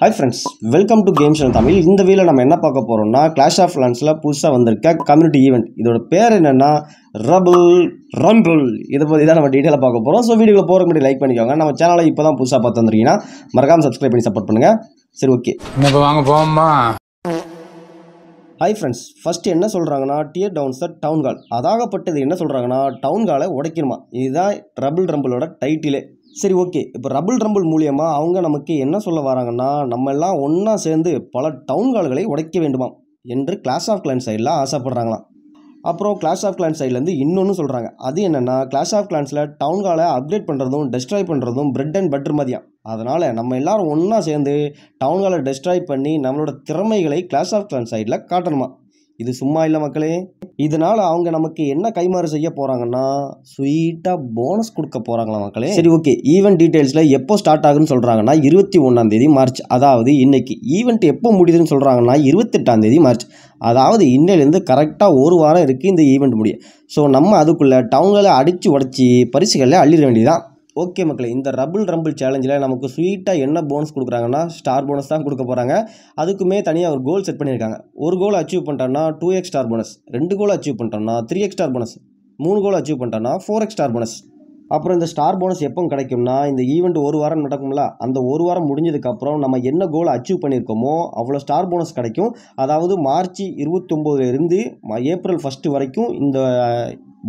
hi friends welcome to game channel Tamil இந்த வீல நம்ம என்ன பார்க்க போகிறோம்னா கிளாஷ் ஆஃப் லான்ஸில் புதுசாக வந்திருக்க கம்யூனிட்டி ஈவெண்ட் இதோட பேர் என்னென்னா ரபுள் ரம்பிள் இதை பற்றி தான் நம்ம டீட்டெயிலாக பார்க்க போகிறோம் ஸோ வீடியோவில் போகிற முன்னாடி லைக் பண்ணிக்கோங்க நம்ம சேனலை இப்போ தான் புதுசாக பார்த்து வந்துருக்கீங்கன்னா மறக்காமல் சப்ஸ்கிரைப் பண்ணி சப்போர்ட் பண்ணுங்கள் சரி ஓகே இப்போ வாங்க போமா ஹாய் ஃப்ரெண்ட்ஸ் ஃபஸ்ட்டு என்ன சொல்கிறாங்கன்னா tear downs the town hall அதாகப்பட்டது என்ன சொல்கிறாங்கன்னா டவுன் காலை உடைக்கணுமா இதுதான் ரபிள் ரம்பிளோட டைட்டிலே சரி ஓகே இப்போ ரபுல் ரம்புல் மூலியமாக அவங்க நமக்கு என்ன சொல்ல வராங்கன்னா நம்ம எல்லாம் ஒன்றா சேர்ந்து பல டவுன் கால்களை உடைக்க வேண்டுமாம் என்று கிளாஸ் ஆஃப் கிளான் சைடில் ஆசைப்படுறாங்களாம் அப்புறம் கிளாஸ் ஆஃப் கிளான் சைட்லேருந்து இன்னொன்று சொல்கிறாங்க அது என்னென்னா கிளாஸ் ஆஃப் கிளான்ஸில் டவுன் காலை அப்டேட் பண்ணுறதும் டெஸ்ட்ராய் பண்ணுறதும் பிரெட் அண்ட் பட்டர் மதியம் அதனால் நம்ம எல்லோரும் ஒன்றா சேர்ந்து டவுன் ஹாலை டெஸ்ட்ராய் பண்ணி நம்மளோட திறமைகளை கிளாஸ் ஆஃப் கிளான் சைடில் காட்டணுமா இது சும்மா இல்லை மக்களே இதனால் அவங்க நமக்கு என்ன கைமாறு செய்ய போகிறாங்கன்னா ஸ்வீட்டாக போனஸ் கொடுக்க போகிறாங்களா மக்களே சரி ஓகே ஈவெண்ட் டீட்டெயில்ஸில் எப்போ ஸ்டார்ட் ஆகுன்னு சொல்கிறாங்கன்னா இருபத்தி ஒன்றாந்தேதி மார்ச் அதாவது இன்றைக்கி ஈவெண்ட் எப்போ முடியுதுன்னு சொல்கிறாங்கன்னா இருபத்தெட்டாந்தேதி மார்ச் அதாவது இன்னையிலேருந்து கரெக்டாக ஒரு வாரம் இருக்குது இந்த ஈவெண்ட் முடியும் ஸோ நம்ம அதுக்குள்ளே டவுன்களை அடித்து உடச்சி பரிசுகளை அள்ளிட வேண்டியதான் ஓகே மக்களே இந்த ரபுள் ரம்பிள் சேலஞ்சில் நமக்கு ஸ்வீட்டாக என்ன போனஸ் கொடுக்குறாங்கன்னா ஸ்டார் போனஸ் தான் கொடுக்க போகிறாங்க அதுக்குமே தனியாக ஒரு கோல் செட் பண்ணியிருக்காங்க ஒரு கோல் அச்சீவ் பண்ணிட்டோம்னா டூ எக்ஸ் ஸ்டார் போனஸ் ரெண்டு கோல் அச்சீவ் பண்ணிட்டோம்னா த்ரீ எக்ஸ் ஸ்டார் போனஸ் மூணு கோல் அச்சீவ் பண்ணிட்டோம்னா ஃபோர் எக்ஸ் ஸ்டார் போனஸ் அப்புறம் இந்த ஸ்டார் போனஸ் எப்போ கிடைக்கும்னா இந்த ஈவெண்ட் ஒரு வாரம் நடக்கும்ல அந்த ஒரு வாரம் முடிஞ்சதுக்கப்புறம் நம்ம என்ன கோலை அச்சீவ் பண்ணியிருக்கோமோ அவ்வளோ ஸ்டார் போனஸ் கிடைக்கும் அதாவது மார்ச் இருபத்தொம்போதுலேருந்து ஏப்ரல் ஃபஸ்ட்டு வரைக்கும் இந்த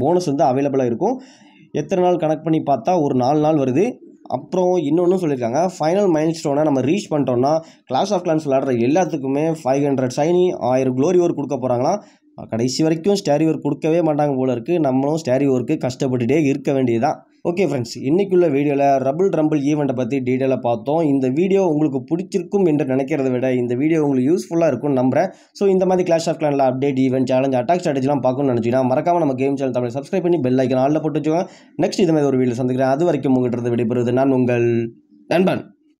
போனஸ் வந்து அவைலபிளாக இருக்கும் எத்தனை நாள் கனெக்ட் பண்ணி பார்த்தா ஒரு நாலு நாள் வருது அப்புறம் இன்னொன்று சொல்லியிருக்காங்க ஃபைனல் மைல் ஸ்டோனை நம்ம ரீச் பண்ணிட்டோம்னா கிளாஸ் ஆஃப் கிளான்ஸ் விளாட்ற எல்லாத்துக்குமே ஃபைவ் ஹண்ட்ரட் சைனி ஆயிரம் க்ளோரி ஒரு கொடுக்க போகிறாங்களா கடைசி வரைக்கும் ஸ்டேரி ஒர்க் கொடுக்கவே மாட்டாங்க போல இருக்குது நம்மளும் ஸ்டேரி ஒர்க்கு கஷ்டப்பட்டுட்டே இருக்க வேண்டியதுதான் ஓகே ஃப்ரெண்ட்ஸ் இன்றைக்குள்ள வீடியோவில் ரபுள் ரம்பிள் ஈவெண்ட்டை பற்றி டீட்டெயிலாக பார்த்தோம் இந்த வீடியோ உங்களுக்கு பிடிச்சிருக்கும் என்று நினைக்கிறத விட இந்த வீடியோ உங்களுக்கு யூஸ்ஃபுல்லாக இருக்கும்னு நம்புறேன் ஸோ இந்த மாதிரி கிளாஷ் ஆஃப் கிளானில் அப்டேட் ஈவெண்ட் சேலஞ்ச் அட்டாக் ஸ்ட்ராட்டஜிலாம் பார்க்கணும்னு நினச்சிங்கன்னா மறக்காம நம்ம கேம் சேனல் தமிழ் சப்ஸ்கிரைப் பண்ணி பெல் ஐக்கன் ஆளில் போட்டு வச்சுக்கோங்க நெக்ஸ்ட் இது மாதிரி ஒரு வீடியோ சந்திக்கிறேன் அது வரைக்கும் உங்கள்கிட்ட விடைபெறுவது நான் உங்கள் நண்பன்